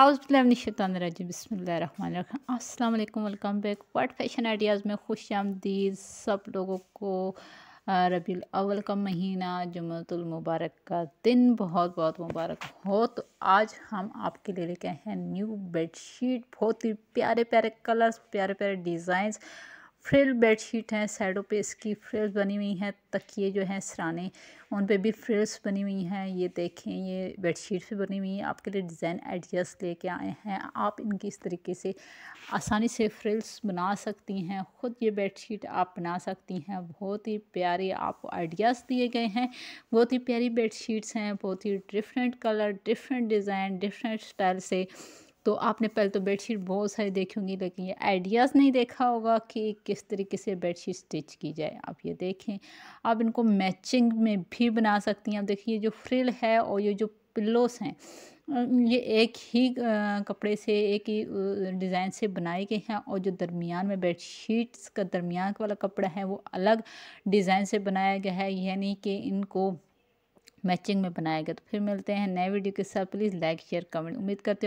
आउज़बिल्लाजी बसमीम अस्सलाम वालेकुम welcome back world fashion ideas में खुश आमदीद सब लोगों को रबी अवल का महीना जुमतुल मुबारक का दिन बहुत बहुत मुबारक हो तो आज हम आपके लिए लेके आए हैं न्यू बेडशीट बहुत ही प्यारे प्यारे कलर्स प्यारे प्यारे डिज़ाइंस फ्रिल बेडशीट हैं साइडों पे इसकी फ्रिल्स बनी हुई हैं तकिए जो हैं सराने उन पे भी फ्रिल्स बनी हुई हैं ये देखें ये बेडशीट भी बनी हुई हैं आपके लिए डिज़ाइन आइडियाज़ लेके आए हैं आप इनकी इस तरीके से आसानी से फ्रिल्स बना सकती हैं ख़ुद ये बेडशीट आप बना सकती हैं बहुत ही प्यारे आपको आइडियाज़ दिए गए हैं बहुत ही प्यारी शीट्स हैं बहुत ही different colour different design different style से तो आपने पहले तो बेडशीट बहुत सारी देखी होंगी लेकिन ये आइडियाज़ नहीं देखा होगा कि किस तरीके से बेडशीट स्टिच की जाए आप ये देखें आप इनको मैचिंग में भी बना सकती हैं आप देखिए जो फ्रिल है और ये जो पिल्लोस हैं ये एक ही कपड़े से एक ही डिज़ाइन से बनाए गए हैं और जो दरमियान में बेड शीट्स का दरमियान वाला कपड़ा है वो अलग डिज़ाइन से बनाया गया है यानी कि इनको मैचिंग में बनाया गया तो फिर मिलते हैं नए वीडियो के साथ प्लीज़ लाइक शेयर कमेंट उम्मीद करते हो